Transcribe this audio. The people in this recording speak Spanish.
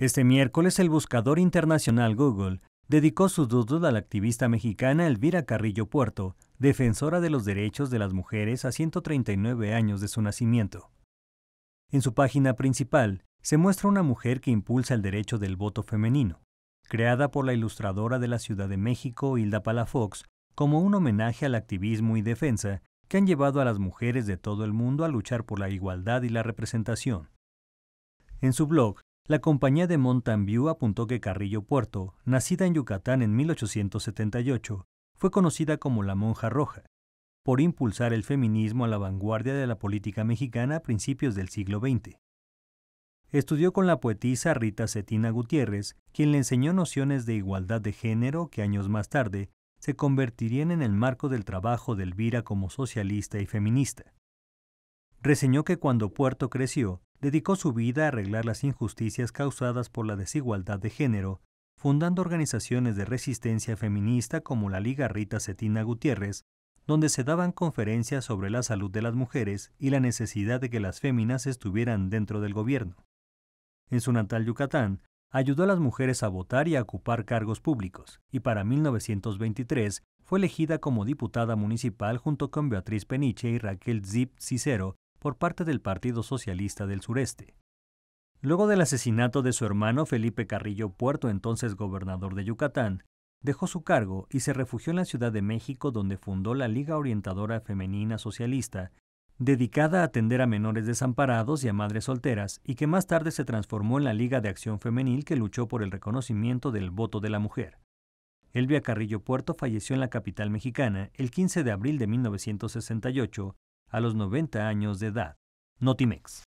Este miércoles el buscador internacional Google dedicó su dudas a la activista mexicana Elvira Carrillo Puerto, defensora de los derechos de las mujeres a 139 años de su nacimiento. En su página principal se muestra una mujer que impulsa el derecho del voto femenino, creada por la ilustradora de la Ciudad de México, Hilda Palafox, como un homenaje al activismo y defensa que han llevado a las mujeres de todo el mundo a luchar por la igualdad y la representación. En su blog, la compañía de Mountain View apuntó que Carrillo Puerto, nacida en Yucatán en 1878, fue conocida como la Monja Roja, por impulsar el feminismo a la vanguardia de la política mexicana a principios del siglo XX. Estudió con la poetisa Rita Cetina Gutiérrez, quien le enseñó nociones de igualdad de género que años más tarde se convertirían en el marco del trabajo de Elvira como socialista y feminista. Reseñó que cuando Puerto creció, dedicó su vida a arreglar las injusticias causadas por la desigualdad de género, fundando organizaciones de resistencia feminista como la Liga Rita Cetina Gutiérrez, donde se daban conferencias sobre la salud de las mujeres y la necesidad de que las féminas estuvieran dentro del gobierno. En su natal Yucatán, ayudó a las mujeres a votar y a ocupar cargos públicos, y para 1923 fue elegida como diputada municipal junto con Beatriz Peniche y Raquel Zip Cicero por parte del Partido Socialista del Sureste. Luego del asesinato de su hermano Felipe Carrillo Puerto, entonces gobernador de Yucatán, dejó su cargo y se refugió en la Ciudad de México donde fundó la Liga Orientadora Femenina Socialista, dedicada a atender a menores desamparados y a madres solteras, y que más tarde se transformó en la Liga de Acción Femenil que luchó por el reconocimiento del voto de la mujer. Elvia Carrillo Puerto falleció en la capital mexicana el 15 de abril de 1968 a los 90 años de edad. Notimex.